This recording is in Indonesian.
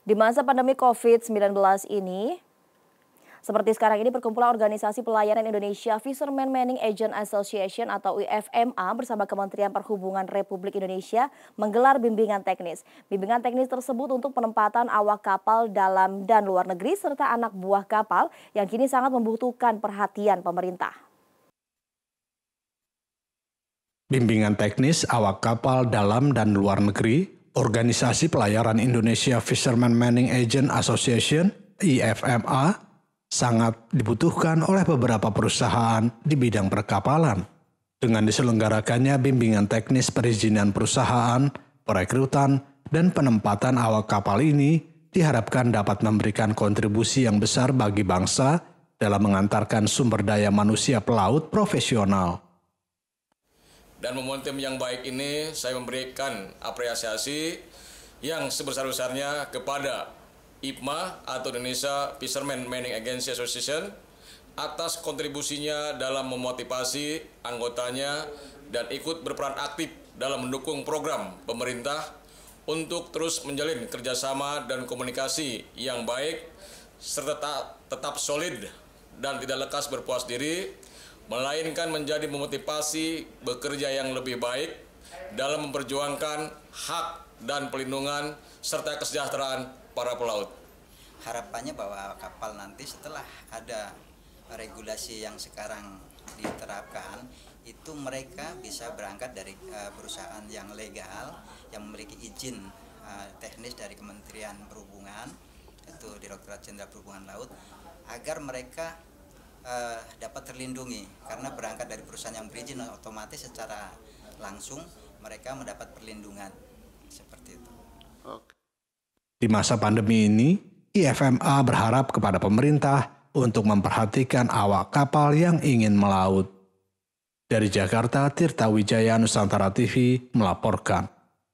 Di masa pandemi COVID-19 ini, seperti sekarang ini perkumpulan organisasi pelayanan Indonesia Fisherman Manning Agent Association atau IFMA bersama Kementerian Perhubungan Republik Indonesia menggelar bimbingan teknis. Bimbingan teknis tersebut untuk penempatan awak kapal dalam dan luar negeri serta anak buah kapal yang kini sangat membutuhkan perhatian pemerintah. Bimbingan teknis awak kapal dalam dan luar negeri Organisasi Pelayaran Indonesia Fisherman Manning Agent Association IFMA sangat dibutuhkan oleh beberapa perusahaan di bidang perkapalan. Dengan diselenggarakannya bimbingan teknis perizinan perusahaan, perekrutan, dan penempatan awak kapal ini diharapkan dapat memberikan kontribusi yang besar bagi bangsa dalam mengantarkan sumber daya manusia pelaut profesional. Dan momentum yang baik ini saya memberikan apresiasi yang sebesar-besarnya kepada IPMA atau Indonesia Fisherman Mining Agency Association atas kontribusinya dalam memotivasi anggotanya dan ikut berperan aktif dalam mendukung program pemerintah untuk terus menjalin kerjasama dan komunikasi yang baik serta tetap solid dan tidak lekas berpuas diri melainkan menjadi memotivasi bekerja yang lebih baik dalam memperjuangkan hak dan pelindungan serta kesejahteraan para pelaut. Harapannya bahwa kapal nanti setelah ada regulasi yang sekarang diterapkan itu mereka bisa berangkat dari eh, perusahaan yang legal yang memiliki izin eh, teknis dari Kementerian Perhubungan itu Direktorat Jenderal Perhubungan Laut agar mereka uh, dapat terlindungi karena berangkat dari perusahaan yang berizin otomatis secara langsung mereka mendapat perlindungan seperti itu. Di masa pandemi ini, IFMA berharap kepada pemerintah untuk memperhatikan awak kapal yang ingin melaut. Dari Jakarta, Tirta Wijaya Nusantara TV melaporkan.